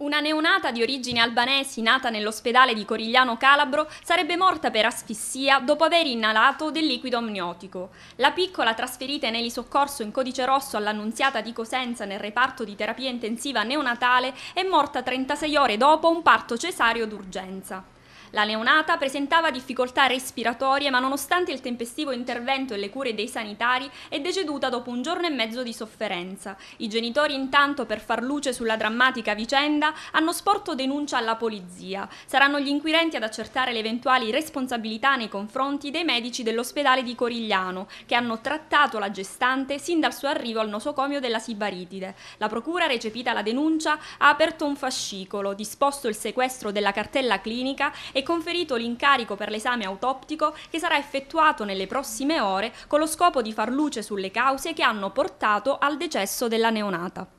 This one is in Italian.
Una neonata di origine albanese nata nell'ospedale di Corigliano Calabro sarebbe morta per asfissia dopo aver inalato del liquido amniotico. La piccola trasferita in elisoccorso in codice rosso all'annunziata di Cosenza nel reparto di terapia intensiva neonatale è morta 36 ore dopo un parto cesario d'urgenza. La neonata presentava difficoltà respiratorie ma nonostante il tempestivo intervento e le cure dei sanitari è deceduta dopo un giorno e mezzo di sofferenza. I genitori intanto per far luce sulla drammatica vicenda hanno sporto denuncia alla polizia. Saranno gli inquirenti ad accertare le eventuali responsabilità nei confronti dei medici dell'ospedale di Corigliano che hanno trattato la gestante sin dal suo arrivo al nosocomio della Sibaritide. La procura recepita la denuncia ha aperto un fascicolo, disposto il sequestro della cartella clinica e è conferito l'incarico per l'esame autoptico che sarà effettuato nelle prossime ore con lo scopo di far luce sulle cause che hanno portato al decesso della neonata.